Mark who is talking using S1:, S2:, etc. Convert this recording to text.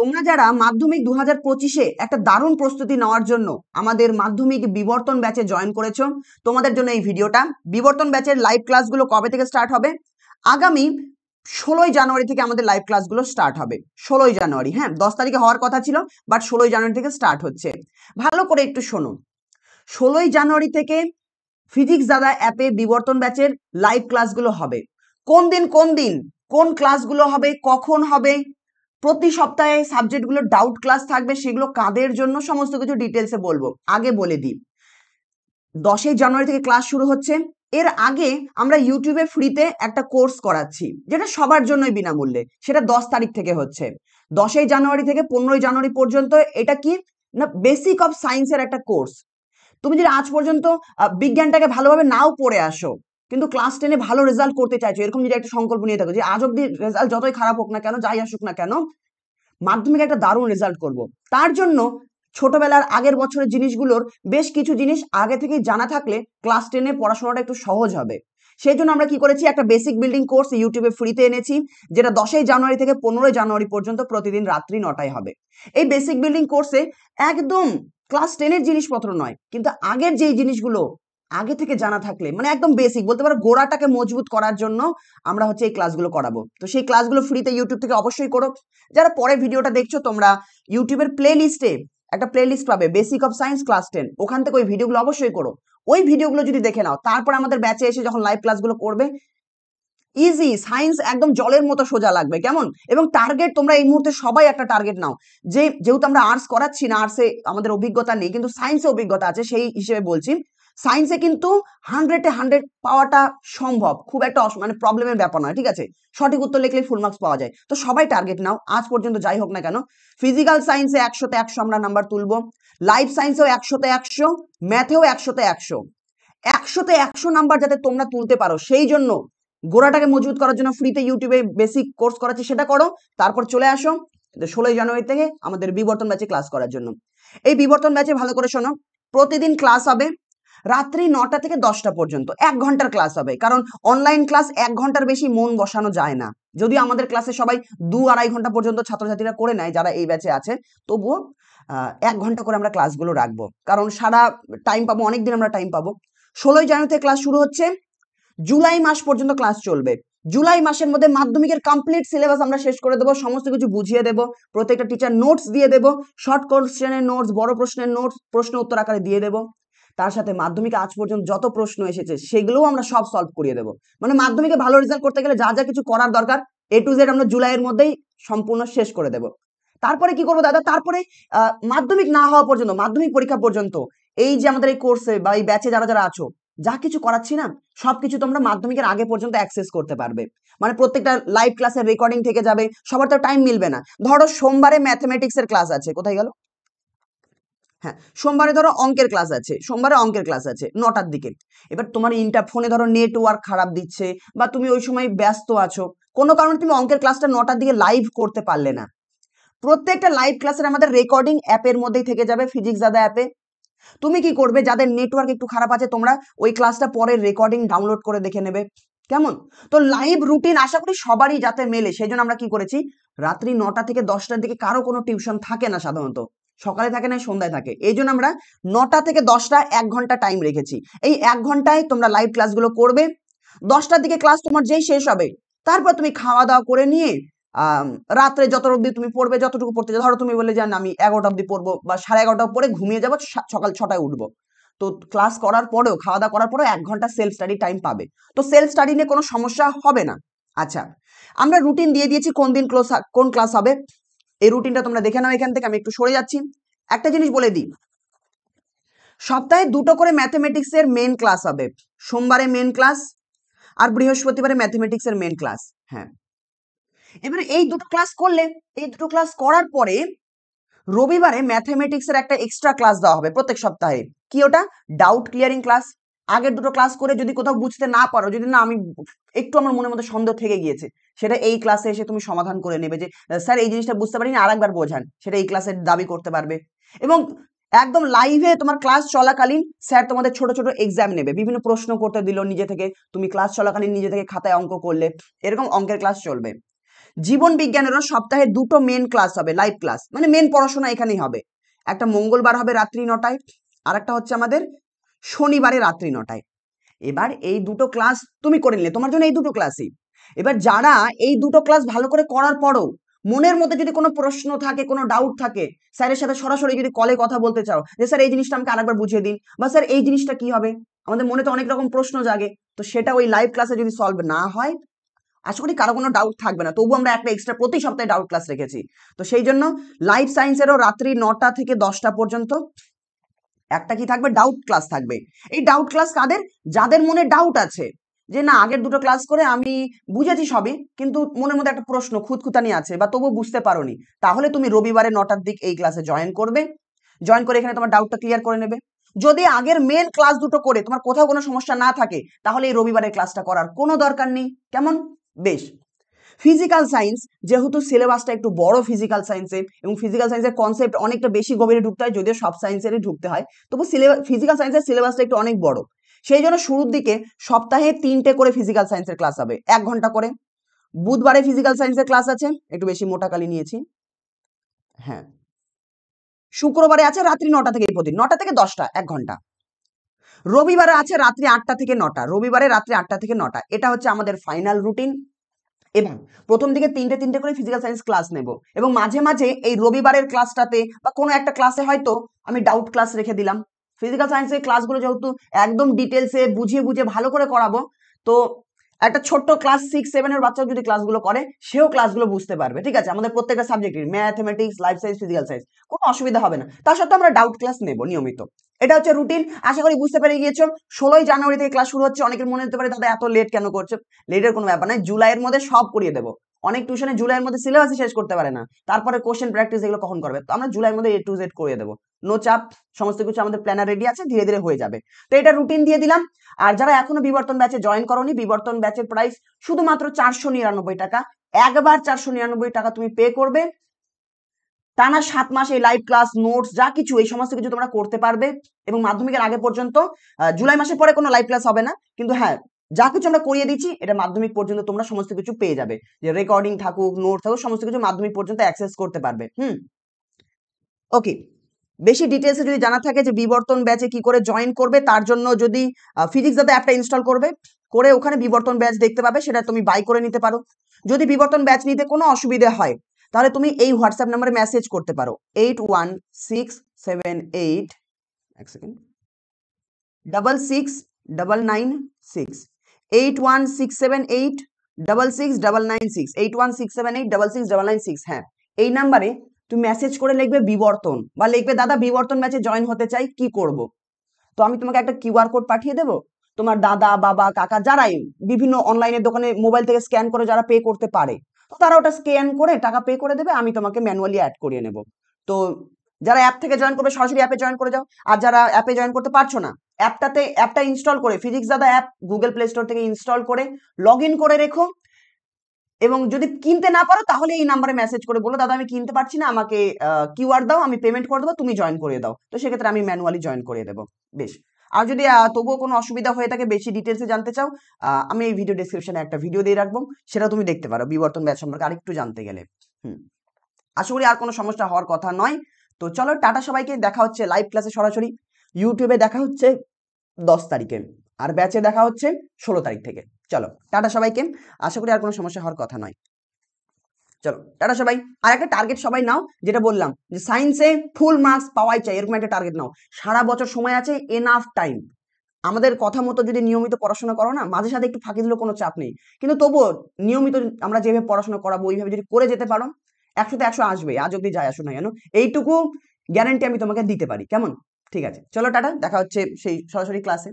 S1: তোমরা যারা মাধ্যমিক দু হাজার পঁচিশে একটা দারুণ প্রস্তুতি নেওয়ার জন্য আমাদের মাধ্যমিক বিবর্তন ব্যাচে জয়েন করেছো তোমাদের জন্য এই ভিডিওটা বিবর্তন ব্যাচের লাইভ ক্লাসগুলো কবে থেকে স্টার্ট হবে আগামী ষোলোই জানুয়ারি থেকে আমাদের লাইভ ক্লাসগুলো স্টার্ট হবে ষোলোই জানুয়ারি হ্যাঁ দশ তারিখে হওয়ার কথা ছিল বাট ষোলোই জানুয়ারি থেকে স্টার্ট হচ্ছে ভালো করে একটু শোনো ষোলোই জানুয়ারি থেকে ফিজিক্স দাদা অ্যাপে বিবর্তন ব্যাচের লাইভ ক্লাসগুলো হবে কোন দিন কোন দিন কোন ক্লাসগুলো হবে কখন হবে প্রতি সপ্তাহে সাবজেক্টগুলো ডাউট ক্লাস থাকবে সেগুলো কাদের জন্য সমস্ত কিছু ডিটেলসে বলবো আগে বলে দিই দশই জানুয়ারি থেকে ক্লাস শুরু হচ্ছে এর আগে আমরা ইউটিউবে ফ্রিতে একটা কোর্স করাচ্ছি যেটা সবার জন্যই বিনামূল্যে সেটা দশ তারিখ থেকে হচ্ছে দশই জানুয়ারি থেকে পনেরোই জানুয়ারি পর্যন্ত এটা কি না বেসিক অফ সায়েন্সের একটা কোর্স তুমি যদি আজ পর্যন্ত বিজ্ঞানটাকে ভালোভাবে নাও পড়ে আসো কিন্তু ক্লাস টেনে ভালো রেজাল্ট করতে চাইছো এরকম যদি একটা সংকল্প নিয়ে থাকো যে আজ অব্দি রেজাল্ট যতই খারাপ হোক না কেন যাই আসুক না কেন মাধ্যমিকে একটা দারুণ রেজাল্ট করব তার জন্য ছোটবেলার আগের বছরের জিনিসগুলোর বেশ কিছু জিনিস আগে থেকে জানা থাকলে ক্লাস টেনে পড়াশোনাটা একটু সহজ হবে সেই জন্য আমরা কি করেছি একটা বেসিক বিল্ডিং কোর্স ইউটিউবে ফ্রিতে এনেছি যেটা দশই জানুয়ারি থেকে পনেরোই জানুয়ারি পর্যন্ত প্রতিদিন রাত্রি নটায় হবে এই বেসিক বিল্ডিং কোর্সে একদম ক্লাস টেনের জিনিসপত্র নয় কিন্তু আগের যেই জিনিসগুলো আগে থেকে জানা থাকলে মানে একদম বেসিক বলতে পারো গোড়াটাকে মজবুত করার জন্য আমরা হচ্ছে এই ক্লাসগুলো করাবো তো সেই ক্লাসগুলো ফ্রিতে ইউটিউব থেকে অবশ্যই করো যারা পরে ভিডিওটা দেখছো তোমরা ইউটিউবের প্লে লিস্টে একটা প্লে লিস্ট পাবে basic of science class ten ওখান থেকে ওই ভিডিওগুলো অবশ্যই করো ওই ভিডিওগুলো যদি দেখে নাও তারপর আমাদের ব্যাচে এসে যখন লাইভ ক্লাসগুলো করবে ইজি সায়েন্স একদম জলের মতো সোজা লাগবে কেমন এবং টার্গেট তোমরা এই মুহূর্তে সবাই একটা টার্গেট নাও যে যেহেতু আমরা আর্টস করাচ্ছি না আর্টসে আমাদের অভিজ্ঞতা নেই কিন্তু সায়েন্সে অভিজ্ঞতা আছে সেই হিসেবে বলছি সায়েন্সে কিন্তু হান্ড্রেডে হান্ড্রেড পাওয়াটা সম্ভব খুব একটা মানে প্রবলেমের ব্যাপার নয় ঠিক আছে সঠিক উত্তর লিখলে ফুল মার্কস পাওয়া যায় তো সবাই টার্গেট নাও আজ পর্যন্ত যাই হোক না কেন ফিজিক্যাল সায়েন্সে একশোতে একশো আমরা নাম্বার তুলবো লাইফ সায়েন্সেও একশোতে একশো ম্যাথেও একশোতে একশো একশোতে একশো নাম্বার যাতে তোমরা তুলতে পারো সেই জন্য গোড়াটাকে মজবুত করার জন্য ফ্রিতে ইউটিউবে বেসিক কোর্স করাচ্ছি সেটা করো তারপর চলে আসো ষোলোই জানুয়ারি থেকে আমাদের বিবর্তন ব্যাচে ক্লাস করার জন্য এই বিবর্তন ব্যাচে ভালো করে শোনো প্রতিদিন ক্লাস হবে রাত্রি নটা থেকে দশটা পর্যন্ত এক ঘন্টার ক্লাস হবে কারণ অনলাইন ক্লাস এক ঘন্টার বেশি মন বসানো যায় না যদি আমাদের ক্লাসে সবাই দু আড়াই ঘন্টা পর্যন্ত ছাত্রছাত্রীরা করে নেয় যারা এই ব্যাচে আছে তবুও এক ঘন্টা করে আমরা ক্লাসগুলো রাখবো কারণ সারা টাইম পাবো অনেক দিন আমরা টাইম পাবো ষোলোই জানুয়ারি থেকে ক্লাস শুরু হচ্ছে জুলাই মাস পর্যন্ত ক্লাস চলবে জুলাই মাসের মধ্যে মাধ্যমিকের কমপ্লিট সিলেবাস আমরা শেষ করে দেবো সমস্ত কিছু বুঝিয়ে দেবো প্রত্যেকটা টিচার নোটস দিয়ে দেবো শর্ট কোশ্চেনের নোটস বড় প্রশ্নের নোটস প্রশ্ন উত্তর আকারে দিয়ে দেবো তার সাথে মাধ্যমিকে আজ পর্যন্ত যত প্রশ্ন এসেছে সেগুলোও আমরা সব সলভ করিয়ে দেবো মানে মাধ্যমিকে ভালো রেজাল্ট করতে গেলে যা যা কিছু করার দরকার এ টু জেড আমরা জুলাইয়ের মধ্যেই সম্পূর্ণ শেষ করে দেব তারপরে কি করবো দাদা তারপরে মাধ্যমিক না হওয়া পর্যন্ত মাধ্যমিক পরীক্ষা পর্যন্ত এই যে আমাদের এই কোর্সে বা এই ব্যাচে যারা যারা আছো যা কিছু করাচ্ছি না সব কিছু তোমরা মাধ্যমিকের আগে পর্যন্ত অ্যাক্সেস করতে পারবে মানে প্রত্যেকটা লাইভ ক্লাসের রেকর্ডিং থেকে যাবে সবার তো টাইম মিলবে না ধরো সোমবারে ম্যাথমেটিক্সের ক্লাস আছে কোথায় গেল হ্যাঁ সোমবারে ধরো অঙ্কের ক্লাস আছে সোমবারে অঙ্কের ক্লাস আছে নটার দিকে এবার তোমার ইন্টার ফোনে ধরো নেটওয়ার্ক খারাপ দিচ্ছে বা তুমি ওই সময় ব্যস্ত আছো কোনো কারণে তুমি অঙ্কের ক্লাসটা নটার দিকে লাইভ করতে পারলে না প্রত্যেকটা লাইভ ক্লাসের আমাদের রেকর্ডিং অ্যাপের মধ্যেই থেকে যাবে ফিজিক্স দাদা অ্যাপে তুমি কি করবে যাদের নেটওয়ার্ক একটু খারাপ আছে তোমরা ওই ক্লাসটা পরে রেকর্ডিং ডাউনলোড করে দেখে নেবে কেমন তো লাইভ রুটিন আশা করি সবারই যাতে মেলে সেই জন্য আমরা কি করেছি রাত্রি নটা থেকে দশটার দিকে কারো কোনো টিউশন থাকে না সাধারণত সকালে থাকে না সন্ধ্যায় থাকে এই জন্য আমরা নটা থেকে দশটা এক ঘন্টা টাইম রেখেছি এই এক ঘন্টায় তোমরা লাইভ ক্লাসগুলো করবে দশটার দিকে ক্লাস তোমার যেই শেষ হবে তারপর তুমি খাওয়া দাওয়া করে নিয়ে রাত্রে যত অব্দি তুমি পড়বে যতটুকু পড়তে ধরো তুমি বলে যান আমি এগারোটা অব্দি পড়বো বা সাড়ে এগারোটা পরে ঘুমিয়ে যাবো সকাল ছটায় উঠবো তো ক্লাস করার পরেও খাওয়া দাওয়া করার পরেও এক ঘন্টা সেলফ স্টাডি টাইম পাবে তো সেলফ স্টাডি নিয়ে কোনো সমস্যা হবে না আচ্ছা আমরা রুটিন দিয়ে দিয়েছি কোন দিন ক্লোজ কোন ক্লাস হবে এই রুটিনটা তোমরা দেখে নাও এখান থেকে আমি একটু সরে যাচ্ছি একটা জিনিস বলে দিই সপ্তাহে দুটো করে ম্যাথমেটিক্সের মেন ক্লাস হবে সোমবারে মেন ক্লাস আর বৃহস্পতিবারে ম্যাথমেটিক্সের মেন ক্লাস হ্যাঁ এবারে এই দুটো ক্লাস করলে এই দুটো ক্লাস করার পরে রবিবারে ম্যাথমেটিক্সের একটা এক্সট্রা ক্লাস দেওয়া হবে প্রত্যেক সপ্তাহে কি ওটা ডাউট ক্লিয়ারিং ক্লাস আগের দুটো ক্লাস করে যদি কোথাও বুঝতে না পারো যদি না আমি একটু আমার মনের মধ্যে সন্দেহ থেকে গিয়েছে সেটা এই ক্লাসে এসে তুমি সমাধান করে নেবে যে স্যার এই জিনিসটা বুঝতে পারিনি আরেকবার বোঝান সেটা এই ক্লাসের দাবি করতে পারবে এবং একদম লাইভে তোমার ক্লাস চলাকালীন স্যার তোমাদের ছোট ছোট এক্সাম নেবে বিভিন্ন প্রশ্ন করতে দিল নিজে থেকে তুমি ক্লাস চলাকালীন নিজে থেকে খাতায় অঙ্ক করলে এরকম অঙ্কের ক্লাস চলবে জীবন বিজ্ঞানেরও সপ্তাহে দুটো মেন ক্লাস হবে লাইভ ক্লাস মানে মেন পড়াশোনা এখানেই হবে একটা মঙ্গলবার হবে রাত্রি নটায় আর একটা হচ্ছে আমাদের শনিবারে রাত্রি নটায় এবার এই দুটো ক্লাস তুমি করে নিলে তোমার জন্য এই দুটো ক্লাসই এবার যারা এই দুটো ক্লাস ভালো করে করার পরও মনের মধ্যে যদি কোনো প্রশ্ন থাকে কোনো ডাউট থাকে স্যারের সাথে সরাসরি যদি কলে কথা বলতে চাও যে স্যার এই জিনিসটা আমাকে আরেকবার বুঝিয়ে দিন বা স্যার এই জিনিসটা কি হবে আমাদের মনে তো অনেক রকম প্রশ্ন জাগে তো সেটা ওই লাইভ ক্লাসে যদি সলভ না হয় আশা করি কারো কোনো ডাউট থাকবে না তবু আমরা একটা এক্সট্রা প্রতি সপ্তাহে ডাউট ক্লাস রেখেছি তো সেই জন্য লাইফ সায়েন্সেরও রাত্রি নটা থেকে দশটা পর্যন্ত একটা কি থাকবে ডাউট ক্লাস থাকবে এই ডাউট ক্লাস কাদের যাদের মনে ডাউট আছে যে না আগের দুটো ক্লাস করে আমি বুঝেছি সবই কিন্তু মনের মধ্যে একটা প্রশ্ন খুঁতখুতানি আছে বা তবু বুঝতে পারোনি তাহলে তুমি রবিবারে নটার দিক এই ক্লাসে জয়েন করবে জয়েন করে এখানে তোমার ডাউটটা ক্লিয়ার করে নেবে যদি আগের মেন ক্লাস দুটো করে তোমার কোথাও কোনো সমস্যা না থাকে তাহলে এই রবিবারের ক্লাসটা করার কোনো দরকার নেই কেমন বেশ ফিজিক্যাল সায়েন্স যেহেতু সিলেবাসটা একটু বড় ফিজিক্যাল সায়েন্সে এবং ফিজিক্যাল সায়েন্সের কনসেপ্ট অনেকটা বেশি গভীরে ঢুকতে হয় যদিও সব সায়েন্সেরই ঢুকতে হয় তবু সিলেবাস ফিজিক্যাল সায়েন্সের সিলেবাসটা একটু অনেক বড় সেই জন্য শুরুর দিকে সপ্তাহে তিনটে করে ফিজিক্যাল সায়েন্সের ক্লাস হবে এক ঘন্টা করে বুধবারে ফিজিক্যাল সায়েন্সের ক্লাস আছে একটু বেশি মোটাকালি নিয়েছি হ্যাঁ শুক্রবারে আছে রাত্রি নটা থেকে প্রতি নটা থেকে দশটা এক ঘন্টা রবিবারে আছে রাত্রি আটটা থেকে নটা রবিবারে রাত্রি আটটা থেকে নটা এটা হচ্ছে আমাদের ফাইনাল রুটিন এবং প্রথম দিকে তিনটে তিনটে করে ফিজিক্যাল সায়েন্স ক্লাস নেব এবং মাঝে মাঝে এই রবিবারের ক্লাসটাতে বা কোনো একটা ক্লাসে হয়তো আমি ডাউট ক্লাস রেখে দিলাম ফিজিক্যাল সায়েন্সের ক্লাসগুলো যেহেতু একদম ডিটেলসে বুঝিয়ে বুঝিয়ে ভালো করে করাবো তো একটা ছোট্ট ক্লাস সিক্স সেভেনের বাচ্চাও যদি ক্লাসগুলো করে সেও ক্লাসগুলো বুঝতে পারবে ঠিক আছে আমাদের প্রত্যেকটা সাবজেক্টের mathematics life science physical science কোনো অসুবিধা হবে না তার সত্ত্বেও আমরা ডাউট ক্লাস নেব নিয়মিত এটা হচ্ছে রুটিন আশা করি বুঝতে পেরে গিয়েছো ষোলোই জানুয়ারি থেকে ক্লাস শুরু হচ্ছে অনেকের মনে হতে পারে দাদা এত লেট কেন করছে লেটের কোনো ব্যাপার নাই জুলাইয়ের মধ্যে সব করিয়ে দেবো অনেক টিউশনে জুলাইয়ের মধ্যে সিলেবাসই শেষ করতে পারে না তারপরে কোশ্চেন প্র্যাকটিস এগুলো কখন করবে তো আমরা জুলাইয়ের মধ্যে এ টু জেড করিয়ে দেবো নো চাপ সমস্ত কিছু আমাদের প্ল্যানার রেডি আছে ধীরে ধীরে হয়ে যাবে তো এটা রুটিন দিয়ে দিলাম আর যারা এখনো বিবর্তন ব্যাচে জয়েন করনি বিবর্তন ব্যাচের প্রাইস শুধুমাত্র চারশো নিরানব্বই টাকা একবার চারশো নিরানব্বই টাকা তুমি পে করবে টানা সাত মাস এই লাইভ ক্লাস নোটস যা কিছু এই সমস্ত কিছু তোমরা করতে পারবে এবং মাধ্যমিকের আগে পর্যন্ত জুলাই মাসের পরে কোনো লাইভ ক্লাস হবে না কিন্তু হ্যাঁ যা কিছু আমরা করিয়ে দিচ্ছি এটা মাধ্যমিক পর্যন্ত তোমরা সমস্ত কিছু পেয়ে যাবে যে রেকর্ডিং থাকুক নোট থাকুক সমস্ত কিছু মাধ্যমিক পর্যন্ত অ্যাক্সেস করতে পারবে হুম ওকে বেশি ডিটেলসে যদি জানা থাকে যে বিবর্তন ব্যাচে কি করে জয়েন করবে তার জন্য যদি ফিজিক্স দাদা অ্যাপটা ইনস্টল করবে করে ওখানে বিবর্তন ব্যাচ দেখতে পাবে সেটা তুমি বাই করে নিতে পারো যদি বিবর্তন ব্যাচ নিতে কোনো অসুবিধে হয় তাহলে তুমি এই হোয়াটসঅ্যাপ নাম্বারে মেসেজ করতে পারো eight one six seven eight এক second double six double nine six eight one six seven eight double six double nine six eight one six seven eight double six double nine six হ্যাঁ এই নাম্বারে তুমি message করে লিখবে বিবর্তন বা লিখবে দাদা বিবর্তন ম্যাচে জয়েন হতে চাই কি করব। তো আমি তোমাকে একটা কিউআর কোড পাঠিয়ে দেবো তোমার দাদা বাবা কাকা যারাই বিভিন্ন অনলাইনের দোকানে মোবাইল থেকে স্ক্যান করে যারা পে করতে পারে তো তারা ওটা স্ক্যান করে টাকা পে করে দেবে আমি তোমাকে ম্যানুয়ালি অ্যাড করিয়ে নেব তো যারা অ্যাপ থেকে জয়েন করবে সরাসরি অ্যাপে জয়েন করে যাও আর যারা অ্যাপে জয়েন করতে পারছো না অ্যাপটাতে অ্যাপটা ইনস্টল করে ফিজিক্স দাদা অ্যাপ গুগল প্লে স্টোর থেকে ইনস্টল করে লগ করে রেখো এবং যদি কিনতে না পারো তাহলে এই নাম্বারে মেসেজ করে বলো দাদা আমি কিনতে পারছি না আমাকে কিউআর দাও আমি পেমেন্ট করে দেবো তুমি জয়েন করিয়ে দাও তো সেক্ষেত্রে আমি ম্যানুয়ালি জয়েন করিয়ে দেবো বেশ আর যদি তবুও কোনো অসুবিধা হয়ে থাকে বেশি ডিটেলসে জানতে চাও আমি এই ভিডিও ডিসক্রিপশনে একটা ভিডিও দিয়ে রাখবো সেটা তুমি দেখতে পারো বিবর্তন ব্যাচ সম্পর্কে আরেকটু জানতে গেলে হুম আশা করি আর কোনো সমস্যা হওয়ার কথা নয় তো চলো টাটা সবাইকে দেখা হচ্ছে লাইভ ক্লাসে সরাসরি ইউটিউবে দেখা হচ্ছে দশ তারিখে আর ব্যাচে দেখা হচ্ছে ষোলো তারিখ থেকে চলো টাটা সবাইকে আশা করি আর কোনো সমস্যা হওয়ার কথা নয় চলো টাটা সবাই আর একটা টার্গেট সবাই নাও যেটা বললাম যে সায়েন্সে ফুল মার্কস পাওয়াই চাই এরকম একটা টার্গেট নাও সারা বছর সময় আছে এনাফ টাইম আমাদের কথা মতো যদি নিয়মিত পড়াশোনা করো না মাঝে সাথে একটু ফাঁকি দিলেও কোনো চাপ নেই কিন্তু তবুও নিয়মিত আমরা যেভাবে পড়াশোনা করাবো ওইভাবে যদি করে যেতে পারো একসাথে একশো আসবে আজ অব্দি যায় আসো না কেন এইটুকু গ্যারেন্টি আমি তোমাকে দিতে পারি কেমন ঠিক আছে চলো টাটা দেখা হচ্ছে সেই সরাসরি ক্লাসে